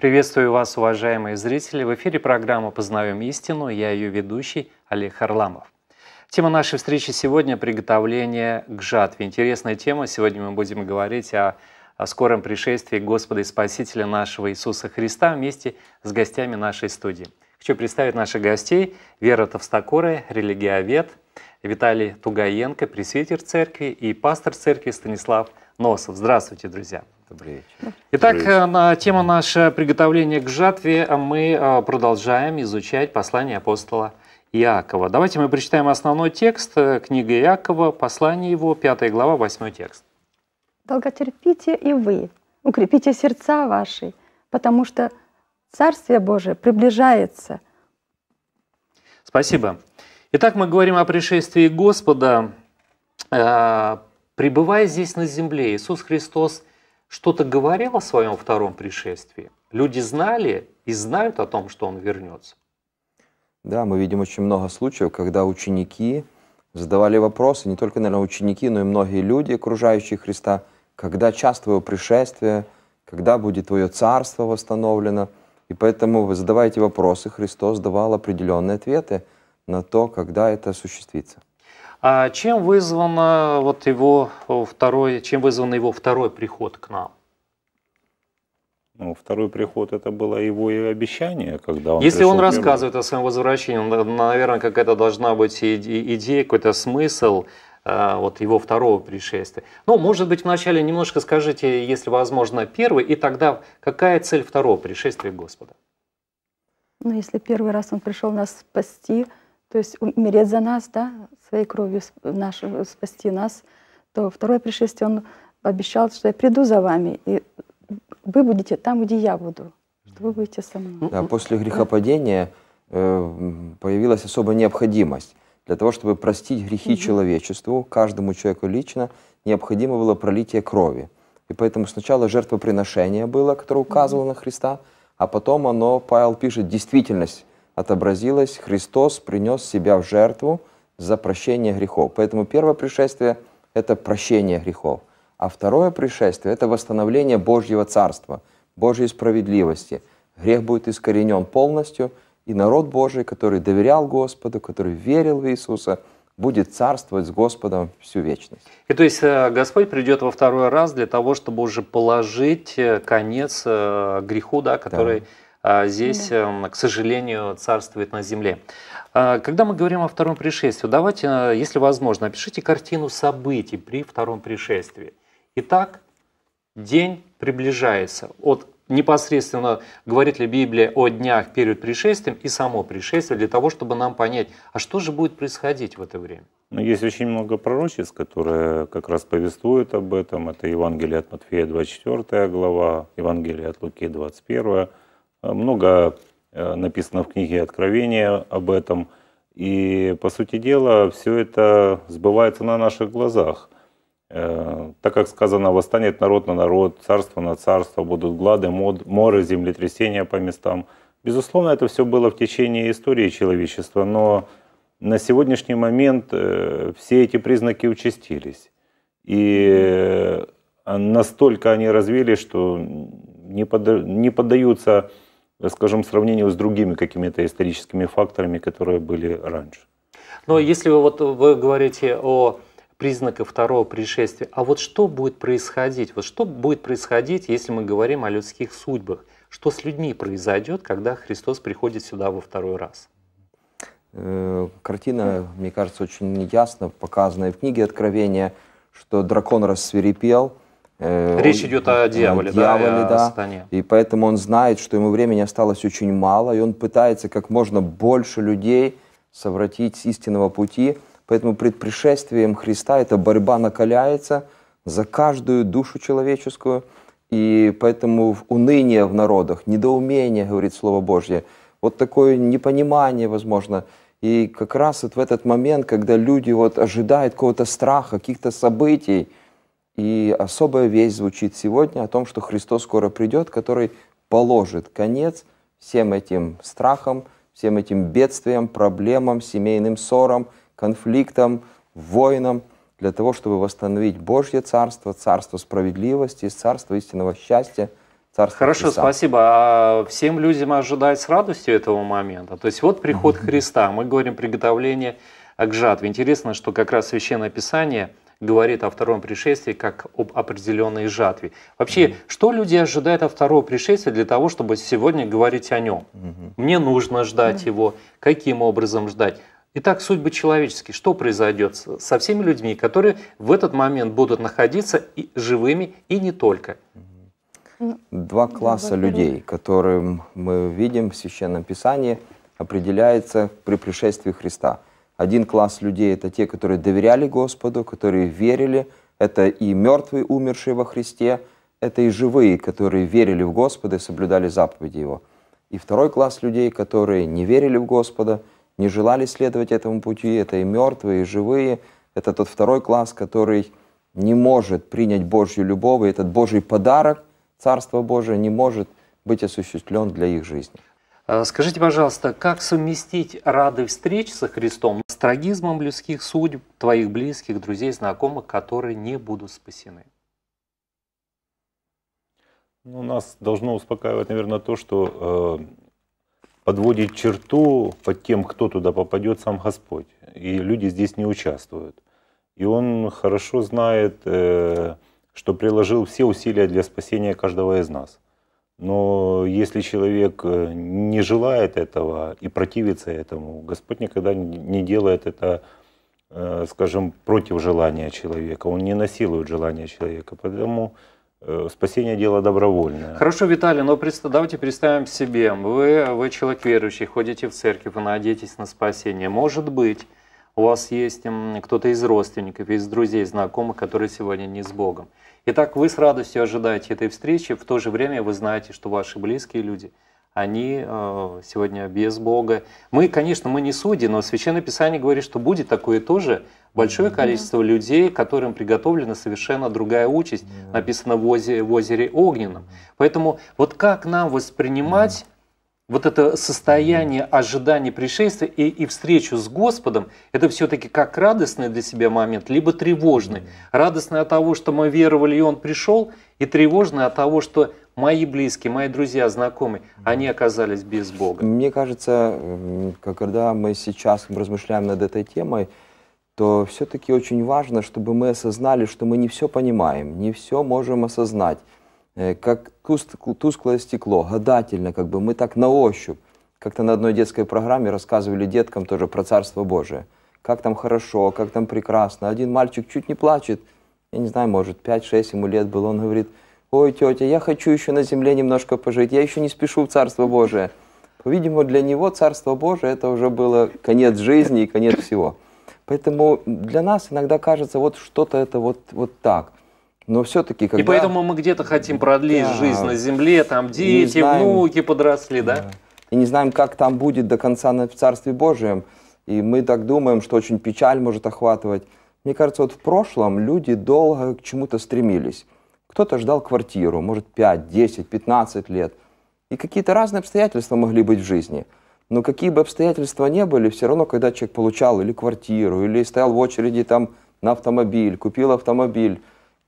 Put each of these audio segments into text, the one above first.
Приветствую вас, уважаемые зрители. В эфире программа «Познаем истину». Я ее ведущий Олег Харламов. Тема нашей встречи сегодня – приготовление к жатве. Интересная тема. Сегодня мы будем говорить о, о скором пришествии Господа и Спасителя нашего Иисуса Христа вместе с гостями нашей студии. Хочу представить наших гостей. Вера Товстокорая, религиовед, Виталий Тугаенко, пресвитер церкви и пастор церкви Станислав Носов. Здравствуйте, друзья! Добрый вечер. Итак, Добрый э, тема наша приготовление к жатве. А мы э, продолжаем изучать послание апостола Иакова. Давайте мы прочитаем основной текст э, книги Иакова, послание его, 5 глава, 8 текст. «Долготерпите и вы, укрепите сердца ваши, потому что Царствие Божие приближается». Спасибо. Итак, мы говорим о пришествии Господа. Пребывая здесь на земле, Иисус Христос что-то говорил о своем втором пришествии? Люди знали и знают о том, что он вернется? Да, мы видим очень много случаев, когда ученики задавали вопросы, не только, наверное, ученики, но и многие люди, окружающие Христа, когда часто его пришествие, когда будет твое царство восстановлено. И поэтому вы задаваете вопросы, Христос давал определенные ответы на то, когда это осуществится. А чем вызвано вот его э, второй, чем вызван его второй приход к нам? Ну, второй приход это было его и обещание, когда он. Если он рассказывает о своем возвращении, наверное, какая-то должна быть идея, какой-то смысл э, вот его второго пришествия. Ну, может быть, вначале немножко скажите, если возможно, первый, и тогда какая цель второго пришествия Господа? Ну, если первый раз он пришел нас спасти, то есть умереть за нас, да, своей кровью нашу, спасти нас, то второе пришествие Он обещал, что я приду за вами, и вы будете там, где я буду, что вы будете со мной. Ну, да, ну, после грехопадения э, появилась особая необходимость. Для того, чтобы простить грехи угу. человечеству, каждому человеку лично, необходимо было пролитие крови. И поэтому сначала жертвоприношение было, которое указывало угу. на Христа, а потом оно, Павел пишет, действительность отобразилось, Христос принес себя в жертву за прощение грехов. Поэтому первое пришествие – это прощение грехов, а второе пришествие – это восстановление Божьего Царства, Божьей справедливости. Грех будет искоренен полностью, и народ Божий, который доверял Господу, который верил в Иисуса, будет царствовать с Господом всю вечность. И то есть э, Господь придет во второй раз для того, чтобы уже положить э, конец э, греху, да, который да а здесь, да. Эм, к сожалению, царствует на земле. А, когда мы говорим о втором пришествии, давайте, э, если возможно, опишите картину событий при втором пришествии. Итак, день приближается от непосредственно говорит ли Библия о днях перед пришествием и само пришествие, для того, чтобы нам понять, а что же будет происходить в это время? Но ну, есть очень много пророчеств, которые как раз повествуют об этом. Это Евангелие от Матфея, 24 глава, Евангелие от Луки, 21. Э, много э, написано в книге Откровения об этом. И, по сути дела, все это сбывается на наших глазах. Э, так как сказано, восстанет народ на народ, царство на царство, будут глады, моры, землетрясения по местам. Безусловно, это все было в течение истории человечества, но на сегодняшний момент все эти признаки участились. И настолько они развились, что не, не поддаются скажем, сравнению с другими какими-то историческими факторами, которые были раньше. Но если вы, вот, вы говорите о признаках второго пришествия, а вот что будет происходить? Вот что будет происходить, если мы говорим о людских судьбах? Что с людьми произойдет, когда Христос приходит сюда во второй раз? Э, картина, мне кажется, очень ясно показана в книге Откровения, что дракон рассверепел – Э, Речь он, идет о э, дьяволе, о дьяволе да, да, о И поэтому он знает, что ему времени осталось очень мало, и он пытается как можно больше людей совратить с истинного пути. Поэтому пред пришествием Христа эта борьба накаляется за каждую душу человеческую, и поэтому уныние в народах, недоумение, говорит Слово Божье, вот такое непонимание, возможно, и как раз вот в этот момент, когда люди вот ожидают какого-то страха, каких-то событий, и особая весть звучит сегодня о том, что Христос скоро придет, который положит конец всем этим страхам, всем этим бедствиям, проблемам, семейным ссорам, конфликтам, войнам, для того, чтобы восстановить Божье Царство, Царство справедливости, Царство истинного счастья, Царство Хорошо, Христа. спасибо. А всем людям ожидать с радостью этого момента? То есть вот приход Христа, мы говорим приготовление к жатве. Интересно, что как раз Священное Писание – говорит о втором пришествии как об определенной жатве. Вообще, mm-hmm. что люди ожидают от второго пришествия для того, чтобы сегодня говорить о нем? Mm-hmm. Мне нужно ждать mm-hmm. его, каким образом ждать? Итак, судьбы человеческие, что произойдет со всеми людьми, которые в этот момент будут находиться и живыми и не только? Два класса людей, которые мы видим в Священном Писании, определяется при пришествии Христа – один класс людей – это те, которые доверяли Господу, которые верили. Это и мертвые, умершие во Христе, это и живые, которые верили в Господа и соблюдали заповеди Его. И второй класс людей, которые не верили в Господа, не желали следовать этому пути, это и мертвые, и живые. Это тот второй класс, который не может принять Божью любовь, и этот Божий подарок, Царство Божие, не может быть осуществлен для их жизни. Э, скажите, пожалуйста, как совместить рады встреч со Христом астрагизмом людских судьб твоих близких, друзей, знакомых, которые не будут спасены. Ну, нас должно успокаивать, наверное, то, что э, подводит черту под тем, кто туда попадет, сам Господь. И люди здесь не участвуют. И Он хорошо знает, э, что приложил все усилия для спасения каждого из нас. Но если человек э, не желает этого и противится этому, Господь никогда не делает это, э, скажем, против желания человека. Он не насилует желание человека. Поэтому э, спасение дело добровольное. Хорошо, Виталий, но давайте представим себе, вы, вы человек верующий, ходите в церковь, вы надеетесь на спасение. Может быть, у вас есть кто-то из родственников, из друзей, знакомых, которые сегодня не с Богом. Итак, вы с радостью ожидаете этой встречи, в то же время вы знаете, что ваши близкие люди, они э, сегодня без Бога. Мы, конечно, мы не судьи, но Священное Писание говорит, что будет такое тоже большое количество людей, которым приготовлена совершенно другая участь, написано в, озе, в озере Огненном. Поэтому вот как нам воспринимать вот это состояние ожидания пришествия и, и встречу с Господом, это все-таки как радостный для себя момент, либо тревожный. Радостный от того, что мы веровали, и Он пришел, и тревожный от того, что мои близкие, мои друзья, знакомые, они оказались без Бога. Мне кажется, когда мы сейчас размышляем над этой темой, то все-таки очень важно, чтобы мы осознали, что мы не все понимаем, не все можем осознать как тусклое стекло, гадательно, как бы мы так на ощупь. Как-то на одной детской программе рассказывали деткам тоже про Царство Божие. Как там хорошо, как там прекрасно. Один мальчик чуть не плачет, я не знаю, может, 5-6 ему лет было, он говорит, ой, тетя, я хочу еще на земле немножко пожить, я еще не спешу в Царство Божие. По-видимому, для него Царство Божие это уже было конец жизни и конец всего. Поэтому для нас иногда кажется, вот что-то это вот, вот так – но все-таки когда... И поэтому мы где-то хотим продлить да. жизнь на Земле, там дети, знаем... внуки подросли, да? да? И не знаем, как там будет до конца на Царстве Божьем. И мы так думаем, что очень печаль может охватывать. Мне кажется, вот в прошлом люди долго к чему-то стремились. Кто-то ждал квартиру, может, 5, 10, 15 лет. И какие-то разные обстоятельства могли быть в жизни. Но какие бы обстоятельства ни были, все равно, когда человек получал или квартиру, или стоял в очереди там на автомобиль, купил автомобиль,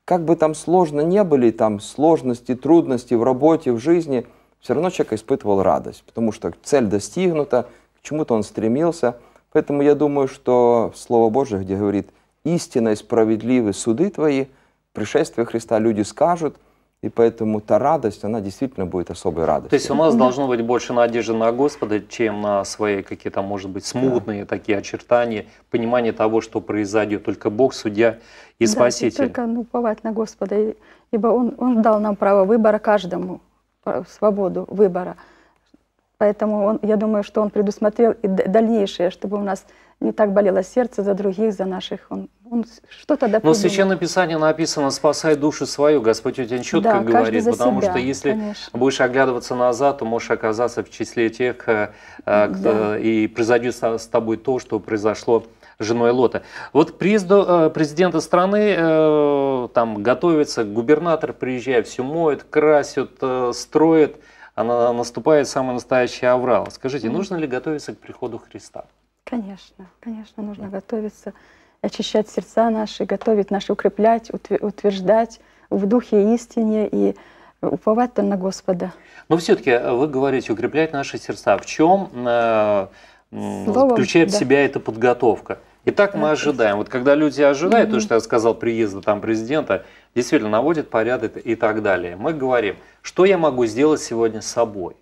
как бы там сложно не были, там сложности, трудности в работе, в жизни, все равно человек испытывал радость, потому что цель достигнута, к чему-то он стремился. Поэтому я думаю, что Слово Божие, где говорит «истинно и справедливы суды твои», пришествие Христа люди скажут – и поэтому та радость, она действительно будет особой радостью. То есть у нас должно быть больше надежды на Господа, чем на свои какие-то, может быть, смутные да. такие очертания, понимание того, что произойдет. Только Бог, судья и Спаситель. Да, только ну, уповать на Господа, ибо он, он дал нам право выбора каждому, свободу выбора. Поэтому он, я думаю, что Он предусмотрел и дальнейшее, чтобы у нас не так болело сердце за других, за наших. Он, он что-то допустил. Но в Священном Писании написано «спасай душу свою», Господь очень четко да, говорит, потому себя, что если конечно. будешь оглядываться назад, то можешь оказаться в числе тех, э, э, кто, да. и произойдет с тобой то, что произошло женой Лота. Вот к приезду э, президента страны там готовится, губернатор приезжает, все моет, красит, строит, она наступает самый настоящий аврал. Скажите, нужно ли готовиться к приходу Христа? Конечно, конечно, нужно да. готовиться, очищать сердца наши, готовить наши, укреплять, утверждать в духе истине и уповать на Господа. Но все-таки э, вы говорите укреплять наши сердца. В чем э, Словом, включает да. в себя эта подготовка? Итак, да, мы ожидаем. Вот когда люди ожидают, угу. то, что я сказал, приезда там президента, действительно наводят порядок и так далее. Мы говорим, что я могу сделать сегодня с собой?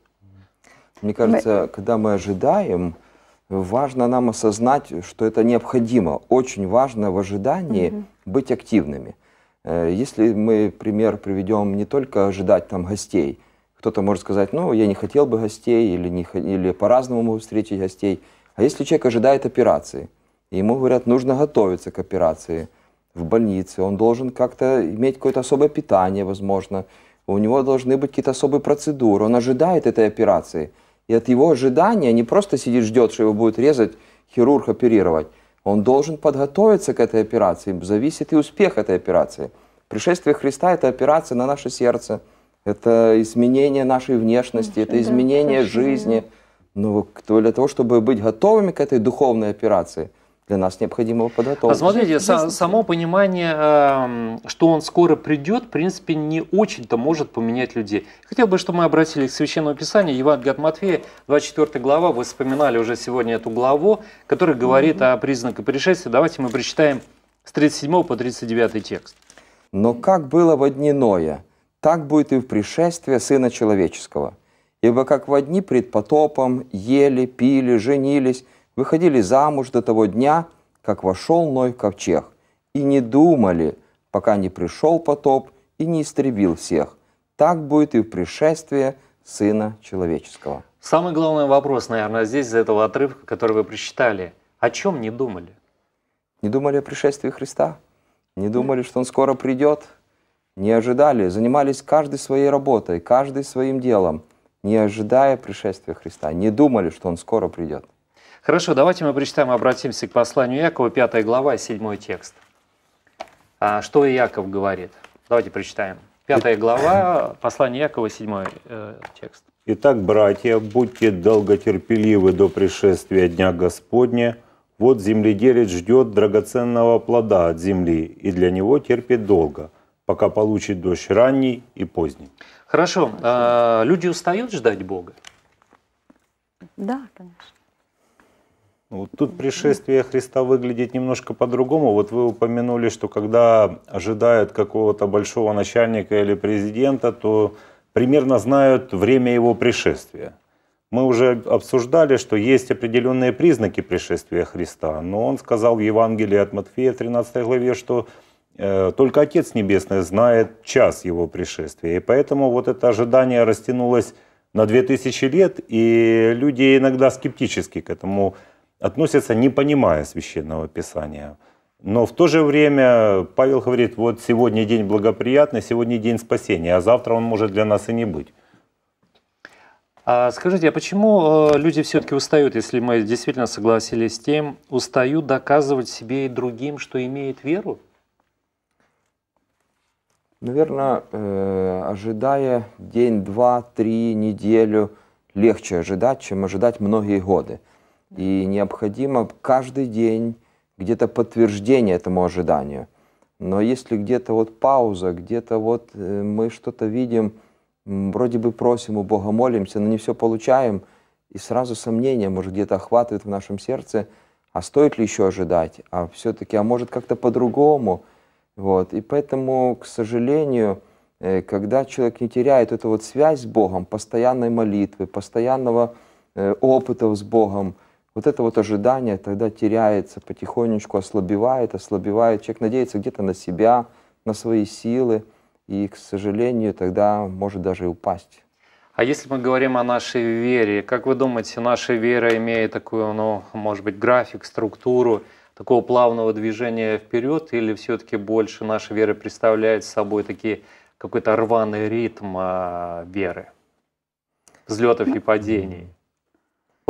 Мне кажется, мы... когда мы ожидаем, важно нам осознать, что это необходимо. Очень важно в ожидании угу. быть активными. Э, если мы пример приведем не только ожидать там гостей, кто-то может сказать, ну, я не хотел бы гостей, или, или по-разному могу встретить гостей. А если человек ожидает операции, ему говорят, нужно готовиться к операции в больнице, он должен как-то иметь какое-то особое питание, возможно, у него должны быть какие-то особые процедуры, он ожидает этой операции – и от его ожидания не просто сидит, ждет, что его будет резать хирург, оперировать. Он должен подготовиться к этой операции, зависит и успех этой операции. Пришествие Христа – это операция на наше сердце, это изменение нашей внешности, это, изменение жизни. Но ну, для того, чтобы быть готовыми к этой духовной операции – для нас необходимо его Посмотрите, а са- само понимание, эм, что он скоро придет, в принципе, не очень-то может поменять людей. Хотел бы, чтобы мы обратились к Священному Писанию, Евангелие от Матфея, 24 глава, вы вспоминали уже сегодня эту главу, которая говорит mm-hmm. о признаках пришествия. Давайте мы прочитаем с 37 по 39 текст. «Но как было во дни Ноя, так будет и в пришествие Сына Человеческого. Ибо как во дни пред потопом ели, пили, женились, выходили замуж до того дня, как вошел Ной в ковчег, и не думали, пока не пришел потоп и не истребил всех. Так будет и в пришествии Сына Человеческого. Самый главный вопрос, наверное, здесь, из этого отрывка, который вы прочитали. О чем не думали? Не думали о пришествии Христа? Не думали, что Он скоро придет? Не ожидали, занимались каждый своей работой, каждый своим делом, не ожидая пришествия Христа. Не думали, что Он скоро придет. Хорошо, давайте мы прочитаем, обратимся к посланию Якова, 5 глава, 7 текст. А, что Яков говорит? Давайте прочитаем. 5 глава, послание Якова, 7 э, текст. Итак, братья, будьте долготерпеливы до пришествия Дня Господня. Вот земледелец ждет драгоценного плода от земли, и для него терпит долго, пока получит дождь ранний и поздний. Хорошо. А, люди устают ждать Бога? Да, конечно. Ну, вот тут пришествие Христа выглядит немножко по-другому. Вот вы упомянули, что когда ожидают какого-то большого начальника или президента, то примерно знают время его пришествия. Мы уже обсуждали, что есть определенные признаки пришествия Христа, но он сказал в Евангелии от Матфея 13 главе, что э, только Отец Небесный знает час его пришествия. И поэтому вот это ожидание растянулось на 2000 лет, и люди иногда скептически к этому относятся относятся, не понимая священного писания. Но в то же время Павел говорит, вот сегодня день благоприятный, сегодня день спасения, а завтра он может для нас и не быть. А скажите, а почему э, люди все-таки устают, если мы действительно согласились с тем, устают доказывать себе и другим, что имеет веру? Наверное, э, ожидая день, два, три, неделю, легче ожидать, чем ожидать многие годы. И необходимо каждый день где-то подтверждение этому ожиданию. Но если где-то вот пауза, где-то вот э, мы что-то видим, вроде бы просим у Бога, молимся, но не все получаем, и сразу сомнение, может, где-то охватывает в нашем сердце, а стоит ли еще ожидать, а все-таки, а может, как-то по-другому. Вот. И поэтому, к сожалению, э, когда человек не теряет эту вот связь с Богом, постоянной молитвы, постоянного э, опыта с Богом, вот это вот ожидание тогда теряется, потихонечку ослабевает, ослабевает. Человек надеется где-то на себя, на свои силы, и, к сожалению, тогда может даже и упасть. А если мы говорим о нашей вере, как вы думаете, наша вера, имеет такую, ну, может быть, график, структуру, такого плавного движения вперед, или все-таки больше наша вера представляет собой такие какой-то рваный ритм а, веры, взлетов и ну, падений?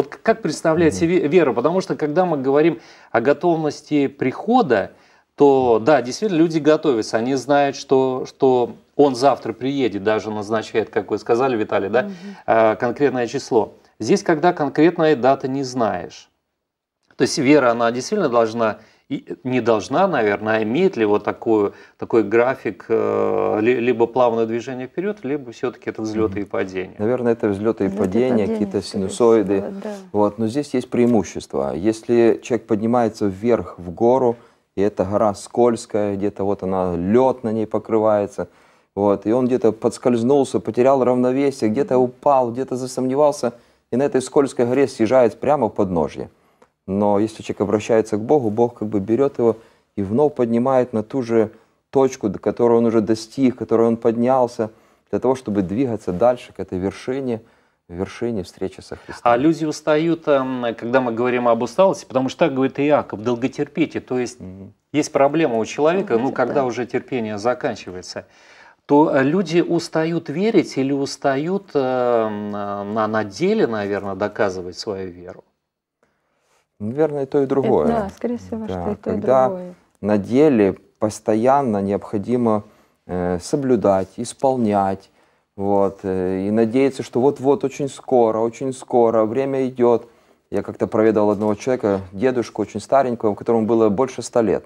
Вот как представляет себе веру, Потому что когда мы говорим о готовности прихода, то да, действительно люди готовятся, они знают, что, что он завтра приедет, даже назначает, как вы сказали, Виталий, да, угу. конкретное число. Здесь, когда конкретная дата не знаешь. То есть вера, она действительно должна не должна, наверное, а имеет ли вот такую, такой график э, либо плавное движение вперед, либо все-таки это взлеты и падения? Наверное, это взлеты и взлеты падения, какие-то синусоиды. Всего, да. вот. Но здесь есть преимущество. Если человек поднимается вверх, в гору, и эта гора скользкая, где-то вот она, лед на ней покрывается, вот, и он где-то подскользнулся, потерял равновесие, где-то упал, где-то засомневался, и на этой скользкой горе съезжает прямо в подножье. Но если человек обращается к Богу, Бог как бы берет его и вновь поднимает на ту же точку, до которой он уже достиг, которой он поднялся, для того, чтобы двигаться дальше к этой вершине, вершине встречи со Христом. А люди устают, эм, когда мы говорим об усталости, потому что так говорит Иаков, долготерпите, то есть mm-hmm. есть проблема у человека, mm-hmm. ну, когда yeah. уже терпение заканчивается то э, люди устают верить или устают эм, э, на, на деле, наверное, доказывать свою веру. Наверное, и то, и другое. Это, да, скорее всего, да, что и то, и другое. на деле постоянно необходимо э, соблюдать, исполнять, вот, э, и надеяться, что вот-вот, очень скоро, очень скоро, время идет. Я как-то проведал одного человека, дедушку очень старенького, которому было больше ста лет.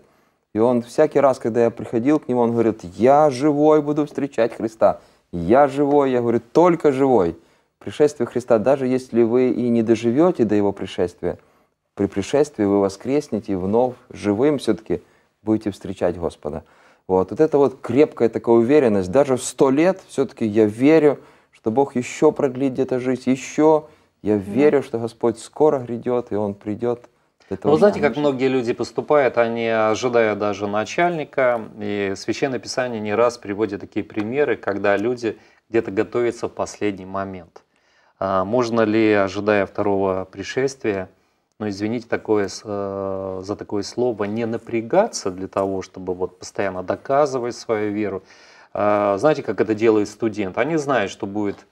И он всякий раз, когда я приходил к нему, он говорит, я живой буду встречать Христа. Я живой, я говорю, только живой. Пришествие Христа, даже если вы и не доживете до его пришествия – при пришествии вы воскреснете и вновь живым все-таки будете встречать Господа. Вот. вот это вот крепкая такая уверенность. Даже в сто лет все-таки я верю, что Бог еще продлит где-то жизнь, еще. Я mm верю, что Господь скоро грядет, и Он придет. Это ну, знаете, как многие люди поступают, они, ожидая даже начальника, и Священное Писание не раз приводит такие примеры, когда люди где-то готовятся в последний момент. А можно ли, ожидая второго пришествия, но извините такое, э, за такое слово, не напрягаться для того, чтобы вот постоянно доказывать свою веру. А, знаете, как это делает студент? Они знают, что будет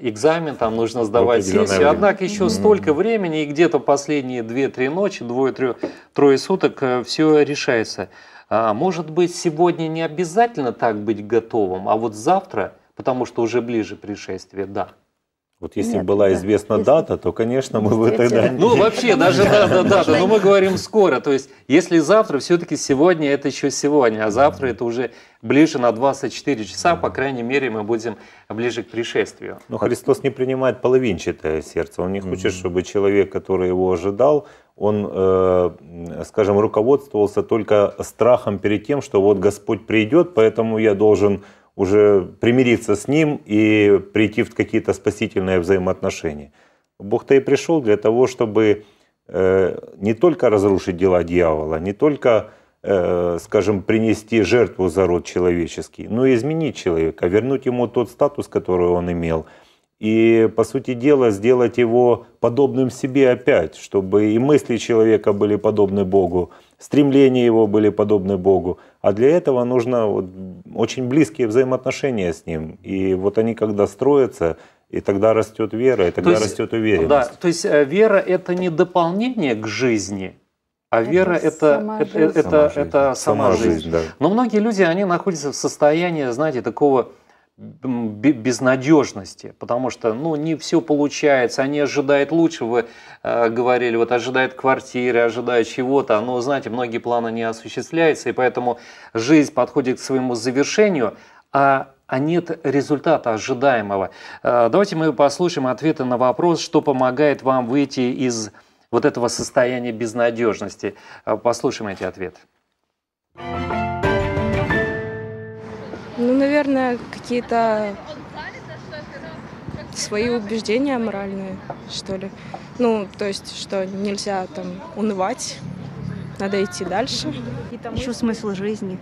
экзамен, там нужно сдавать сессию, однако еще столько времени, и где-то последние 2-3 ночи, двое-трое суток э, все решается. А, может быть, сегодня не обязательно так быть готовым, а вот завтра, потому что уже ближе пришествие, да. Вот если Нет, была известна если... дата, то, конечно, мы бы тогда... Ну, вообще, даже дата, дата, но ну, мы говорим скоро. То есть, если завтра, все-таки сегодня это еще сегодня, а завтра это уже ближе на 24 часа, по крайней мере, мы будем ближе к пришествию. Но Христос не принимает половинчатое сердце. Он не хочет, чтобы человек, который его ожидал, он, э, скажем, руководствовался только страхом перед тем, что вот Господь придет, поэтому я должен уже примириться с Ним и прийти в какие-то спасительные взаимоотношения. Бог-то и пришел для того, чтобы э, не только разрушить дела дьявола, не только, э, скажем, принести жертву за род человеческий, но и изменить человека, вернуть ему тот статус, который он имел – и, по сути дела, сделать его подобным себе опять, чтобы и мысли человека были подобны Богу, стремления его были подобны Богу. А для этого нужно вот очень близкие взаимоотношения с Ним. И вот они, когда строятся, и тогда растет вера, и тогда то есть, растет уверенность. Да, то есть э, вера это не дополнение к жизни, а это вера это, сама это, жизнь. это, это сама, сама жизнь. жизнь да. Но многие люди, они находятся в состоянии, знаете, такого безнадежности, потому что ну, не все получается, они ожидают лучше, вы э, говорили, вот ожидают квартиры, ожидают чего-то, но, знаете, многие планы не осуществляются, и поэтому жизнь подходит к своему завершению, а а нет результата ожидаемого. Э, давайте мы послушаем ответы на вопрос, что помогает вам выйти из вот этого состояния безнадежности. Э, послушаем эти ответы наверное, какие-то свои убеждения моральные, что ли. Ну, то есть, что нельзя там унывать, надо идти дальше. Ищу смысл жизни,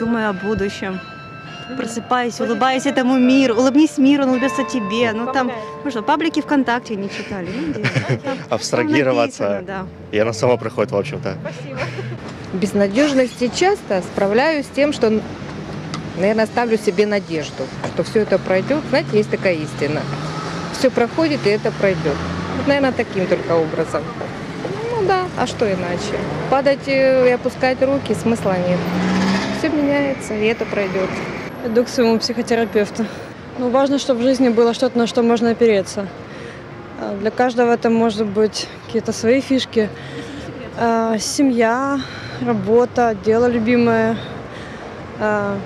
думаю о будущем. Просыпаюсь, улыбаюсь этому миру, улыбнись миру, он улыбнется тебе. Ну там, ну что, паблики ВКонтакте не читали. Ну, Абстрагироваться. Там написано, да. И она сама приходит, в общем-то. Спасибо. Безнадежности часто справляюсь с тем, что Наверное, ставлю себе надежду, что все это пройдет. Знаете, есть такая истина. Все проходит, и это пройдет. Вот, наверное, таким только образом. Ну да, а что иначе? Падать э, и опускать руки смысла нет. Все меняется, и это пройдет. Иду к своему психотерапевту. Ну, важно, чтобы в жизни было что-то, на что можно опереться. А, для каждого это может быть какие-то свои фишки. А, семья, работа, дело любимое, а,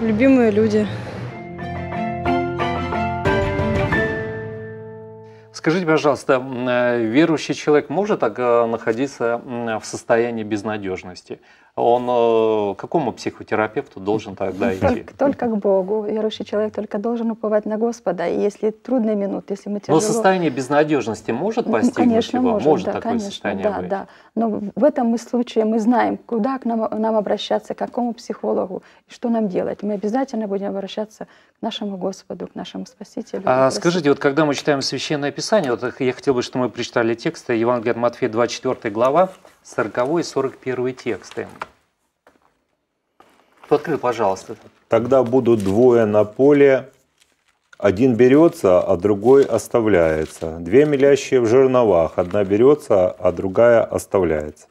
любимые люди. Скажите, пожалуйста, э, верующий человек может э, находиться в состоянии безнадежности? Он э, к какому психотерапевту должен тогда идти? Только, только к Богу. Верующий человек только должен уповать на Господа. И если трудные минуты, если мы тяжело... Но состояние безнадежности может постигнуть конечно, его? Может, может да, такое конечно, состояние да, быть? Да. Но в этом мы случае мы знаем, куда к нам, нам обращаться, к какому психологу, что нам делать. Мы обязательно будем обращаться к нашему Господу, к нашему Спасителю. А скажите, вот когда мы читаем Священное Писание, вот я хотел бы, чтобы мы прочитали тексты Евангелия от Матфея, 24 глава, 40 и 41 тексты. Кто открыл, пожалуйста? Тогда будут двое на поле, один берется, а другой оставляется. Две мелящие в жерновах. Одна берется, а другая оставляется.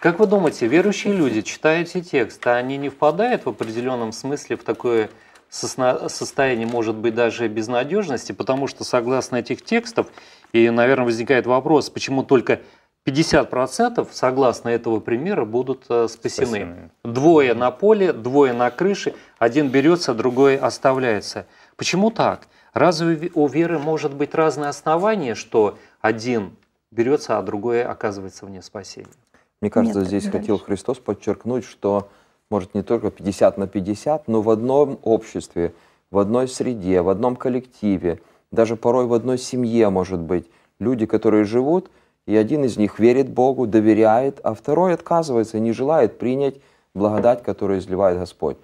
Как вы думаете, верующие люди, читая эти тексты, а они не впадают в определенном смысле в такое состояние, может быть, даже безнадежности? Потому что, согласно этих текстов, и, наверное, возникает вопрос, почему только 50% согласно этого примера будут э, спасены. спасены. Двое на поле, двое на крыше, один берется, другой оставляется – Почему так? Разве у веры может быть разное основание, что один берется, а другое оказывается вне спасения? Мне кажется, Нет, здесь дальше. хотел Христос подчеркнуть, что может не только 50 на 50, но в одном обществе, в одной среде, в одном коллективе, даже порой в одной семье, может быть, люди, которые живут, и один из них верит Богу, доверяет, а второй отказывается, не желает принять благодать, которую изливает Господь.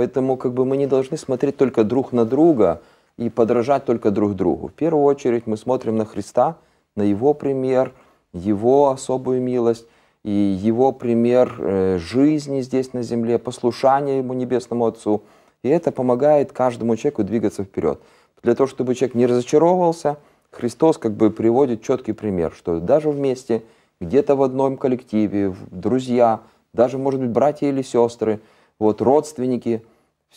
Поэтому как бы мы не должны смотреть только друг на друга и подражать только друг другу. В первую очередь мы смотрим на Христа, на Его пример, Его особую милость и Его пример э, жизни здесь на земле, послушания Ему Небесному Отцу. И это помогает каждому человеку двигаться вперед. Для того, чтобы человек не разочаровался, Христос как бы приводит четкий пример, что даже вместе, где-то в одном коллективе, друзья, даже, может быть, братья или сестры, вот, родственники,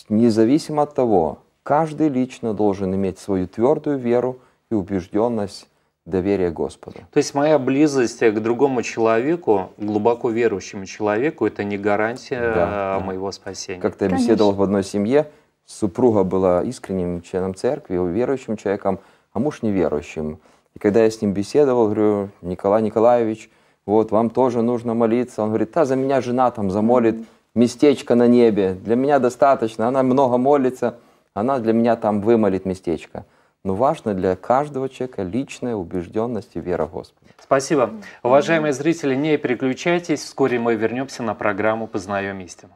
Независимо от того, каждый лично должен иметь свою твердую веру и убежденность доверия Господу. То есть моя близость к другому человеку, глубоко верующему человеку, это не гарантия да, э, моего спасения. Как-то я беседовал в одной семье, супруга была искренним членом церкви, верующим человеком, а муж неверующим. И когда я с ним беседовал, говорю, Николай Николаевич, вот, вам тоже нужно молиться. Он говорит, да, за меня жена там замолит. Mm-hmm местечко на небе. Для меня достаточно. Она много молится, она для меня там вымолит местечко. Но важно для каждого человека личная убежденность и вера в Господа. Спасибо. Уважаемые зрители, не переключайтесь. Вскоре мы вернемся на программу «Познаем истину».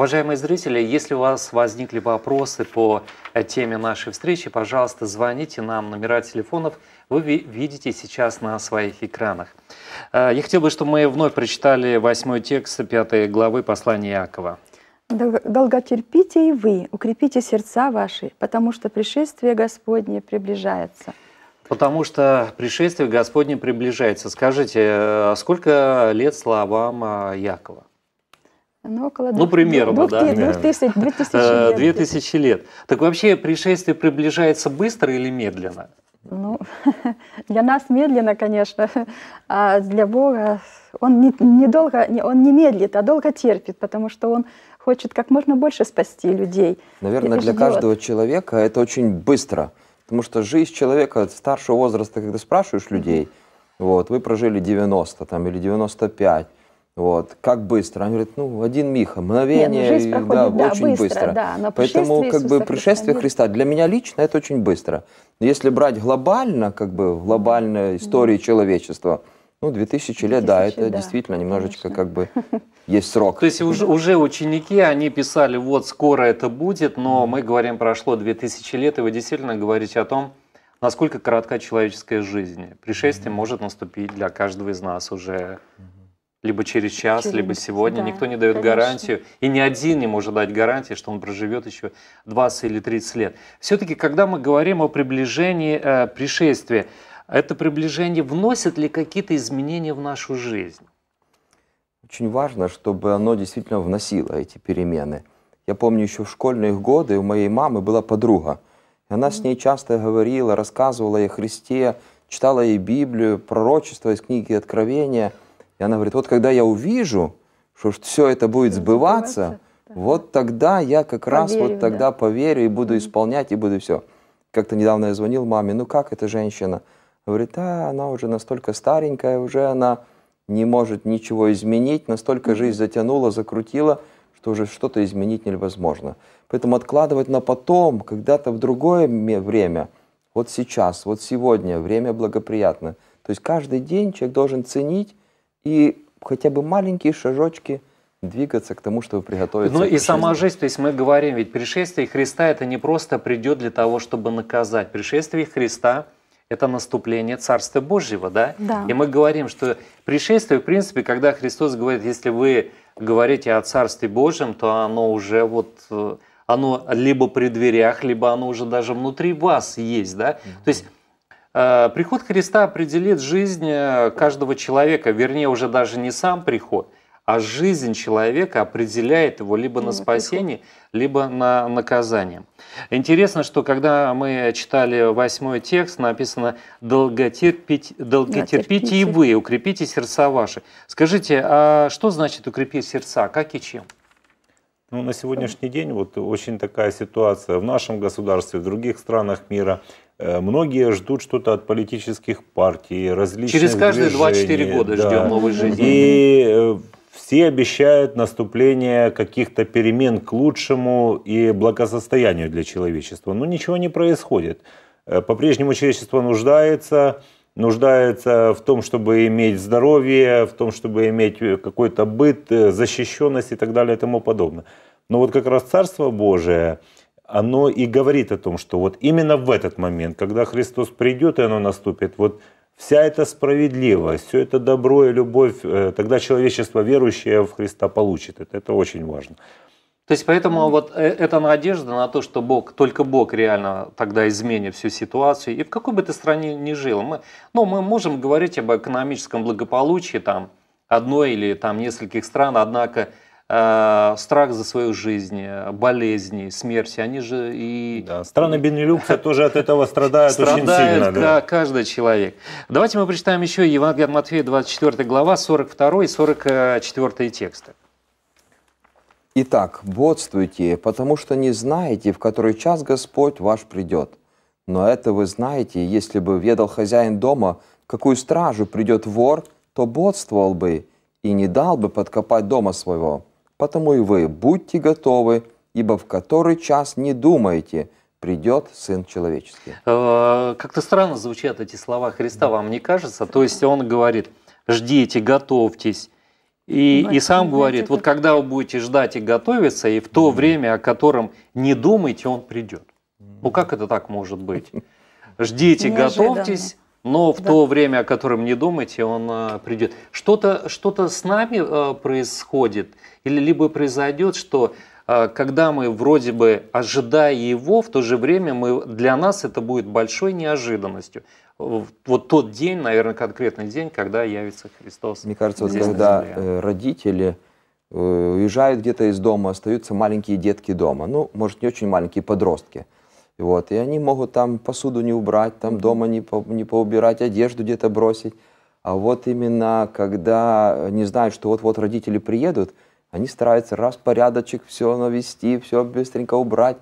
Уважаемые зрители, если у вас возникли вопросы по э, теме нашей встречи, пожалуйста, звоните нам. Номера телефонов вы видите сейчас на своих экранах. Э, я хотел бы, чтобы мы вновь прочитали восьмой текст пятой главы послания Якова. «Долготерпите и вы, укрепите сердца ваши, потому что пришествие Господне приближается». Потому что пришествие Господне приближается. Скажите, э, а сколько лет словам Якова? Ну, около ну, примерно, двух, да. Двух тысяч, две э, тысячи лет. Две тысячи лет. Так вообще пришествие приближается быстро или медленно? Ну, для нас медленно, конечно, а для Бога он не, не долго, он не медлит, а долго терпит, потому что он хочет как можно больше спасти людей. Наверное, для каждого человека это очень быстро, потому что жизнь человека старшего возраста, когда спрашиваешь людей, вот, вы прожили 90 там, или 95, вот. Как быстро? Они говорят, ну, один миха, мгновение, Нет, ну, жизнь проходит, да, да, очень быстро. быстро. Да, но Поэтому, как бы, пришествие Христа, для меня лично это очень быстро. Если брать глобально, как бы, в глобальной истории mm. человечества, ну, 2000, 2000 лет, да, это да, действительно немножечко конечно. как бы есть срок. То есть уже, уже ученики, они писали, вот скоро это будет, но мы говорим, прошло 2000 лет, и вы действительно говорите о том, насколько коротка человеческая жизнь. Пришествие mm-hmm. может наступить для каждого из нас уже либо через час, через... либо сегодня. Да, Никто не дает конечно. гарантию, и ни один не может дать гарантии, что он проживет еще 20 или 30 лет. Все-таки, когда мы говорим о приближении э, пришествия, это приближение вносит ли какие-то изменения в нашу жизнь? Очень важно, чтобы оно действительно вносило эти перемены. Я помню еще в школьные годы у моей мамы была подруга. И она mm-hmm. с ней часто говорила, рассказывала ей о Христе, читала ей Библию, пророчество из книги Откровения – и она говорит, вот когда я увижу, что все это будет сбываться, вот тогда я как поверю, раз вот тогда да. поверю и буду исполнять, и буду все. Как-то недавно я звонил маме, ну как эта женщина? Говорит, а, она уже настолько старенькая, уже она не может ничего изменить, настолько жизнь затянула, закрутила, что уже что-то изменить невозможно. Поэтому откладывать на потом, когда-то в другое время, вот сейчас, вот сегодня, время благоприятно. То есть каждый день человек должен ценить и хотя бы маленькие шажочки двигаться к тому, чтобы приготовиться. Ну и сама жизнь, то есть мы говорим, ведь пришествие Христа это не просто придет для того, чтобы наказать. Пришествие Христа это наступление Царства Божьего, да? Да. И мы говорим, что пришествие, в принципе, когда Христос говорит, если вы говорите о Царстве Божьем, то оно уже вот, э, оно либо при дверях, либо оно уже даже внутри вас есть, да? mm То есть Э, приход Христа определит жизнь э, каждого человека, вернее, уже даже не сам приход, а жизнь человека определяет его либо на спасение, либо на наказание. Интересно, что когда мы читали восьмой текст, написано «Долготерпите, долготерпите и вы, укрепите сердца ваши». Скажите, а что значит укрепить сердца, как и чем? Ну, на сегодняшний день вот очень такая ситуация в нашем государстве, в других странах мира – Э, многие ждут что-то от политических партий, различных Через каждые движений, 2-4 года да. ждем новой жизни. И э, все обещают наступление каких-то перемен к лучшему и благосостоянию для человечества. Но ничего не происходит. Э, по-прежнему человечество нуждается, нуждается в том, чтобы иметь здоровье, в том, чтобы иметь какой-то быт, защищенность и так далее и тому подобное. Но вот как раз Царство Божие – оно и говорит о том, что вот именно в этот момент, когда Христос придет и оно наступит, вот вся эта справедливость, все это добро и любовь, э, тогда человечество верующее в Христа получит. Это, это очень важно. То есть поэтому вот э, эта надежда на то, что Бог, только Бог реально тогда изменит всю ситуацию, и в какой бы ты стране ни жил, мы, ну, мы можем говорить об экономическом благополучии там одной или там нескольких стран, однако Э, страх за свою жизнь, э, болезни, смерти, они же и... Да, страны Бенилюкса тоже от этого страдают, очень сильно. Да, да, каждый человек. Давайте мы прочитаем еще Евангелие от Матфея, 24 глава, 42 и 44 тексты. Итак, бодствуйте, потому что не знаете, в который час Господь ваш придет. Но это вы знаете, если бы ведал хозяин дома, какую стражу придет вор, то бодствовал бы и не дал бы подкопать дома своего. Потому и вы будьте готовы, ибо в который час не думаете, придет Сын Человеческий. Э, как-то странно звучат эти слова Христа, вам не кажется? То есть он говорит, ждите, готовьтесь. И, ну, и сам говорит, вот когда вы будете ждать и готовиться, и в то время, о котором не думайте, он придет. Ну как это так может быть? Ждите, готовьтесь, но в да. то время, о котором не думайте, он э, придет. Что-то что, -то, с нами э, происходит, или либо произойдет, что э, когда мы вроде бы ожидая его, в то же время мы, для нас это будет большой неожиданностью. Вот тот день, наверное, конкретный день, когда явится Христос. Мне кажется, вот когда родители уезжают где-то из дома, остаются маленькие детки дома, ну, может, не очень маленькие подростки – вот. И они могут там посуду не убрать, там дома не, по, не поубирать, одежду где-то бросить. А вот именно когда не знают, что вот-вот родители приедут, они стараются раз порядочек все навести, все быстренько убрать,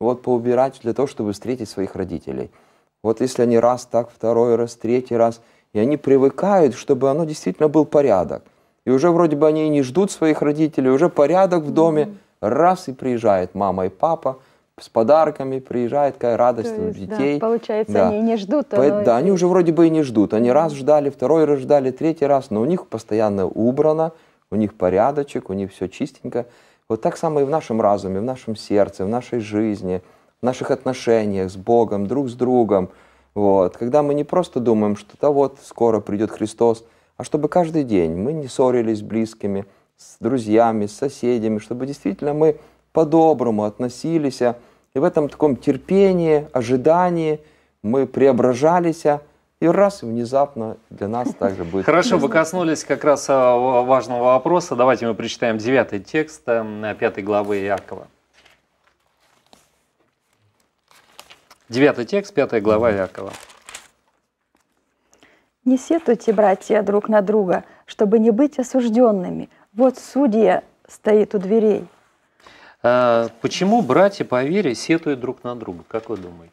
вот поубирать для того, чтобы встретить своих родителей. Вот если они раз так, второй раз, третий раз, и они привыкают, чтобы оно действительно был порядок. И уже вроде бы они и не ждут своих родителей, уже порядок в доме, раз и приезжает мама и папа – с подарками приезжает, какая радость есть, у детей. Да, получается, да. они не ждут. По, Да, они уже вроде бы и не ждут. Они раз ждали, второй раз ждали, третий раз, но у них постоянно убрано, у них порядочек, у них все чистенько. Вот так само и в нашем разуме, в нашем сердце, в нашей жизни, в наших отношениях с Богом, друг с другом. Вот. Когда мы не просто думаем, что да вот скоро придет Христос, а чтобы каждый день мы не ссорились с близкими, с друзьями, с соседями, чтобы действительно мы по-доброму относились. И в этом таком терпении, ожидании мы преображались, и раз, внезапно для нас также будет. Хорошо, вы коснулись как раз а, важного вопроса. Давайте мы прочитаем девятый текст эм, пятой главы Иакова. Девятый текст, пятая глава Иакова. «Не сетуйте, братья, друг на друга, чтобы не быть осужденными. Вот судья стоит у дверей». А, почему братья по вере сетуют друг на друга? Как вы думаете?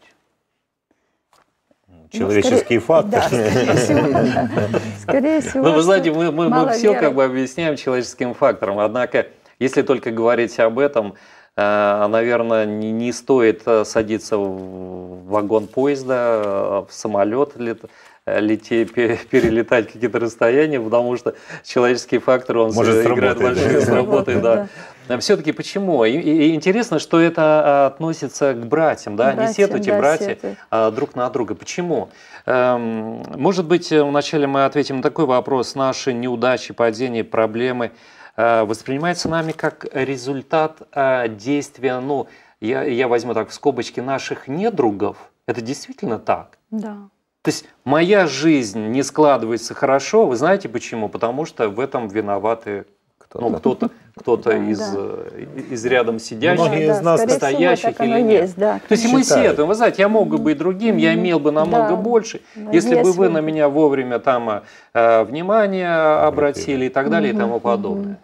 Ну, человеческий ну, скорее, фактор. Да, скорее всего, да. Ну, вы знаете, мы, мы, мы все веры. как бы объясняем человеческим фактором. Однако, если только говорить об этом, э, наверное, не, не стоит э, садиться в вагон поезда, э, в самолет, лететь, перелетать какие-то расстояния, потому что человеческий фактор, он Может, играет большие сработы, да. Э, Все-таки почему? И, и интересно, что это а, относится к братьям, да, братьям, не сетуйте, да, братья, сеты. А, друг на друга. Почему? Эм, может быть, э, вначале мы ответим на такой вопрос. Наши неудачи, падения, проблемы э, воспринимаются нами как результат э, действия, ну, я, я возьму так в скобочки, наших недругов. Это действительно так? Да. То есть моя жизнь не складывается хорошо, вы знаете почему? Потому что в этом виноваты кто-то. Ну, кто-то кто да, из, да. Э, из рядом ну, сидящих, Многие да, из нас стоящих всего, или нет. Есть, да. То есть мы все это, вы знаете, я мог бы и другим, я имел бы намного да. больше, если, ну, если бы вы на меня вовремя там э, э внимание обратили и так далее и тому подобное.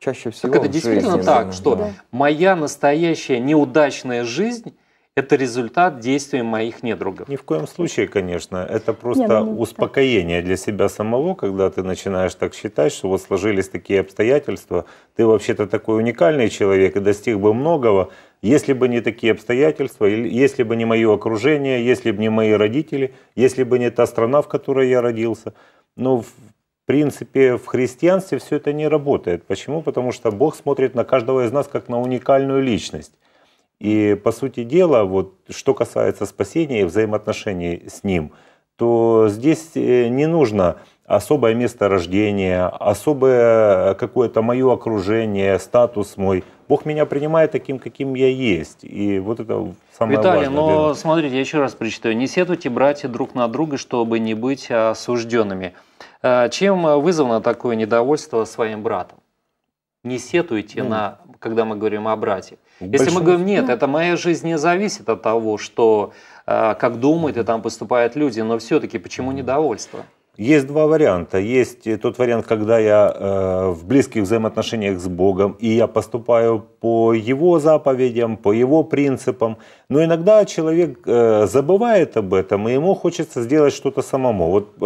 Чаще всего. Так это действительно жизни, так, наверное, что да. моя настоящая неудачная жизнь это результат действий моих недругов. Ни в коем случае, конечно. Это просто Нет, ну, ну успокоение так. для себя самого, когда ты начинаешь так считать, что вот сложились такие обстоятельства, ты вообще-то такой уникальный человек и достиг бы многого, если бы не такие обстоятельства, если бы не мое окружение, если бы не мои родители, если бы не та страна, в которой я родился. Но в принципе, в христианстве все это не работает. Почему? Потому что Бог смотрит на каждого из нас как на уникальную личность. И по сути дела, вот что касается спасения и взаимоотношений с ним, то здесь э, не нужно особое место рождения, особое какое-то мое окружение, статус мой. Бог меня принимает таким, каким я есть. И вот это самое Виталий, важное. Виталий, но смотрите, я еще раз прочитаю. «Не сетуйте, братья, друг на друга, чтобы не быть а, осужденными». А, чем вызвано такое недовольство своим братом? Не сетуйте, mm. на, когда мы говорим о братьях. Большого. Если мы говорим, нет, это моя жизнь не зависит от того, что, э, как думают и там поступают люди, но все-таки почему недовольство? Есть два варианта. Есть э, тот вариант, когда я э, в близких взаимоотношениях с Богом, и я поступаю по Его заповедям, по Его принципам. Но иногда человек э, забывает об этом, и ему хочется сделать что-то самому. Вот э,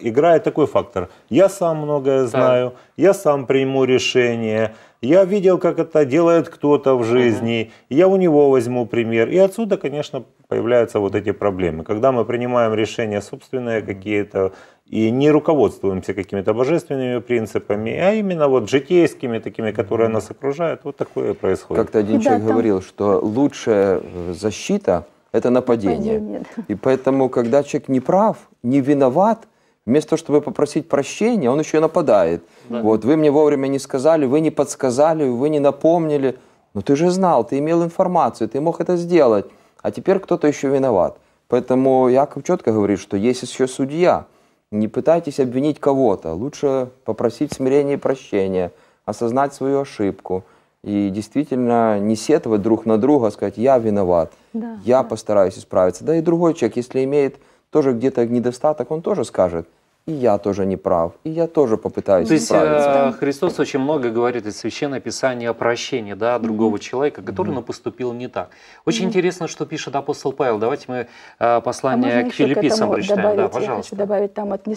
э играет такой фактор. Я сам многое знаю, да. я сам приму решение, я видел, как это делает кто-то в жизни, угу. я у него возьму пример. И отсюда, конечно, появляются вот эти проблемы. Когда мы принимаем решения собственные какие-то, и не руководствуемся какими-то божественными принципами, а именно вот житейскими такими, которые нас окружают. Вот такое происходит. Как-то один да, человек там... говорил, что лучшая э, защита – это нападение. нападение. И поэтому, когда человек не прав, не виноват, вместо того, чтобы попросить прощения, он еще и нападает. Да. Вот, вы мне вовремя не сказали, вы не подсказали, вы не напомнили. Но ты же знал, ты имел информацию, ты мог это сделать. А теперь кто-то еще виноват. Поэтому Яков четко говорит, что есть еще судья – не пытайтесь обвинить кого-то, лучше попросить смирения и прощения, осознать свою ошибку и действительно не сетовать друг на друга, сказать «я виноват», да, «я да. постараюсь исправиться». Да и другой человек, если имеет тоже где-то недостаток, он тоже скажет – и я тоже не прав, и я тоже попытаюсь То есть, э, Христос очень много говорит из Священного Писания о прощении да, другого mm-hmm. человека, который mm-hmm. поступил не так. Очень mm-hmm. интересно, что пишет апостол Павел. Давайте мы э, а послание а к филиппийцам прочитаем. Добавить, да, пожалуйста. Я хочу добавить там от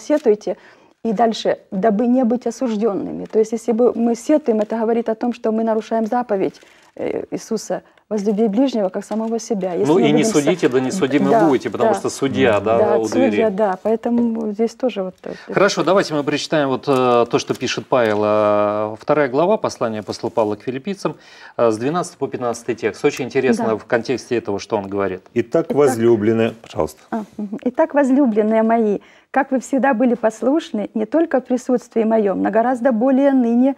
И дальше, дабы не быть осужденными. То есть, если бы мы сетуем, это говорит о том, что мы нарушаем заповедь э, Иисуса возлюби ближнего, как самого себя. Если ну и не судите, с... да не судимы да, будете, потому да, что судья, да, да у двери. Судья, да, поэтому здесь тоже вот... Э, Хорошо, давайте мы прочитаем вот э, то, что пишет Павел. Э, вторая глава послания апостола Павла к филиппийцам с 12 по 15 текст. Очень интересно да. в контексте этого, что он говорит. Итак, Итак возлюбленные... Пожалуйста. А, Итак, возлюбленные мои, как вы всегда были послушны, не только в присутствии моем, но гораздо более ныне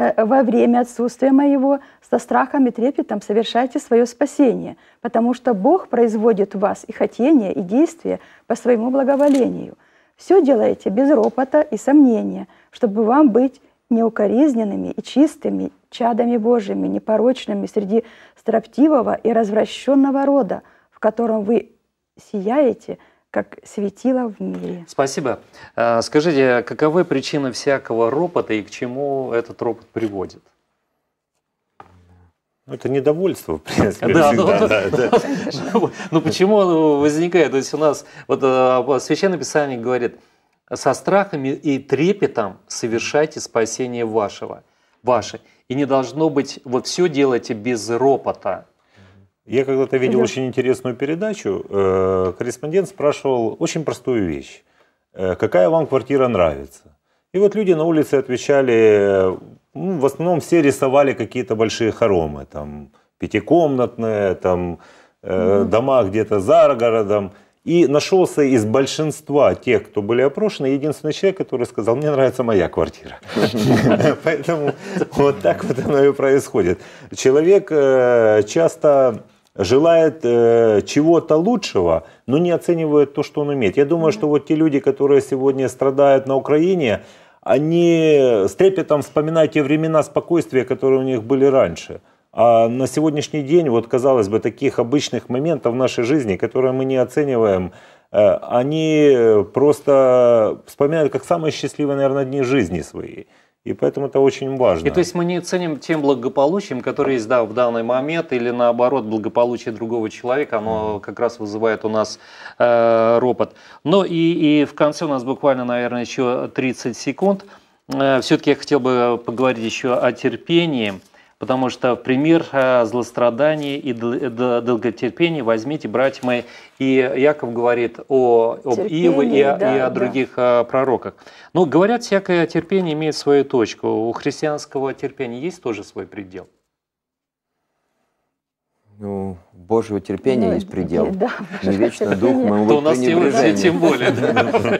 Э, во время отсутствия моего со страхом и трепетом совершайте свое спасение, потому что Бог производит в вас и хотение, и действие по своему благоволению. Все делайте без ропота и сомнения, чтобы вам быть неукоризненными и чистыми, чадами Божьими, непорочными среди строптивого и развращенного рода, в котором вы сияете – как светило в мире. Спасибо. А, скажите, каковы причины всякого ропота и к чему этот ропот приводит? Ну, это недовольство, в принципе. Да, всегда, ну, да, ну, да. Ну, ну почему оно возникает? То есть у нас вот а, Священное Писание говорит, со страхами и трепетом совершайте спасение вашего, ваше. И не должно быть, вот все делайте без ропота. Я когда-то видел да. очень интересную передачу. Э, корреспондент спрашивал очень простую вещь. Э, Какая вам квартира нравится? И вот люди на улице отвечали, э, ну, в основном все рисовали какие-то большие хоромы, там пятикомнатные, там угу. дома где-то за городом. И нашелся из большинства тех, кто были опрошены, единственный человек, который сказал, мне нравится моя квартира. Поэтому вот так вот оно и происходит. Человек часто желает э, чего-то лучшего, но не оценивает то, что он умеет. Я думаю, mm-hmm. что вот те люди, которые сегодня страдают на Украине, они с трепетом вспоминают те времена спокойствия, которые у них были раньше. А на сегодняшний день, вот казалось бы, таких обычных моментов в нашей жизни, которые мы не оцениваем, э, они просто вспоминают как самые счастливые, наверное, дни жизни своей. И поэтому это очень важно. И то есть мы не ценим тем благополучием, которое есть да, в данный момент, или наоборот, благополучие другого человека, оно как раз вызывает у нас э, ропот. Ну и, и в конце у нас буквально, наверное, еще 30 секунд. Э, все-таки я хотел бы поговорить еще о терпении. Э, Потому что пример э, злострадания и э, долготерпения возьмите, братья мои. И Яков говорит о, об Иве и, да, и о других да. Э, пророках. Но ну, говорят, всякое терпение имеет свою точку. У христианского терпения есть тоже свой предел? ну, Божьего терпения ну, есть предел. Да, не вечно дух моего пренебрежения. Тем более.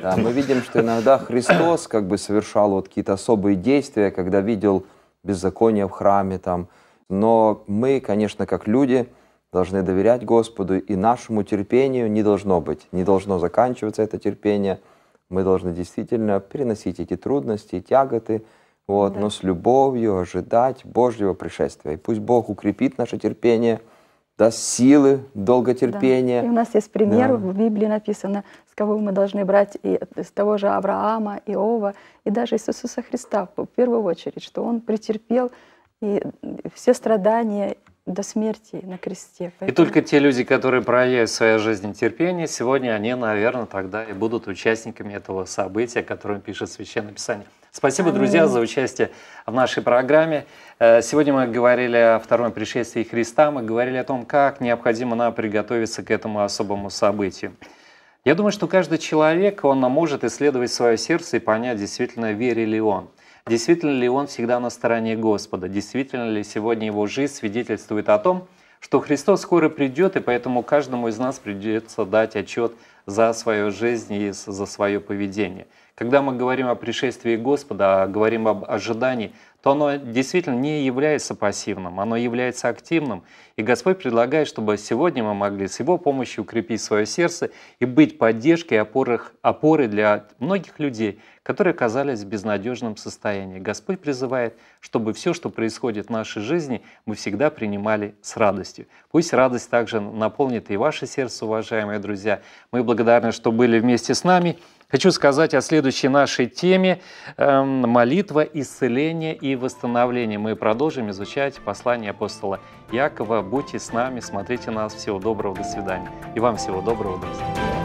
Да, мы видим, что иногда Христос как бы совершал вот какие-то особые действия, когда видел беззакония в храме там. Но мы, конечно, как люди, должны доверять Господу, и нашему терпению не должно быть, не должно заканчиваться это терпение. Мы должны действительно переносить эти трудности, и тяготы, вот, да. но с любовью ожидать Божьего пришествия. И пусть Бог укрепит наше терпение, даст силы, долготерпения. Да. И у нас есть пример, да. в Библии написано, кого мы должны брать и с того же Авраама, Иова и даже из Иисуса Христа в первую очередь, что он претерпел и все страдания до смерти на кресте. Поэтому... И только те люди, которые проявляют в своей жизни терпение, сегодня они, наверное, тогда и будут участниками этого события, о котором пишет Священное Писание. Спасибо, Аминь. друзья, за участие в нашей программе. Э, сегодня мы говорили о втором пришествии Христа, мы говорили о том, как необходимо нам приготовиться к этому особому событию. Я думаю, что каждый человек, он может исследовать свое сердце и понять, действительно верит ли он. Действительно ли он всегда на стороне Господа? Действительно ли сегодня его жизнь свидетельствует о том, что Христос скоро придет, и поэтому каждому из нас придется дать отчет за свою жизнь и за свое поведение. Когда мы говорим о пришествии Господа, а говорим об ожидании, то оно действительно не является пассивным, оно является активным. И Господь предлагает, чтобы сегодня мы могли с Его помощью укрепить свое сердце и быть поддержкой и опорой для многих людей, которые оказались в безнадежном состоянии. Господь призывает, чтобы все, что происходит в нашей жизни, мы всегда принимали с радостью. Пусть радость также наполнит и ваше сердце, уважаемые друзья. Мы благодарны, что были вместе с нами. Хочу сказать о следующей нашей теме эм, молитва, исцеление и восстановление. Мы продолжим изучать послание апостола Якова. Будьте с нами, смотрите нас. Всего доброго, до свидания. И вам всего доброго, друзья.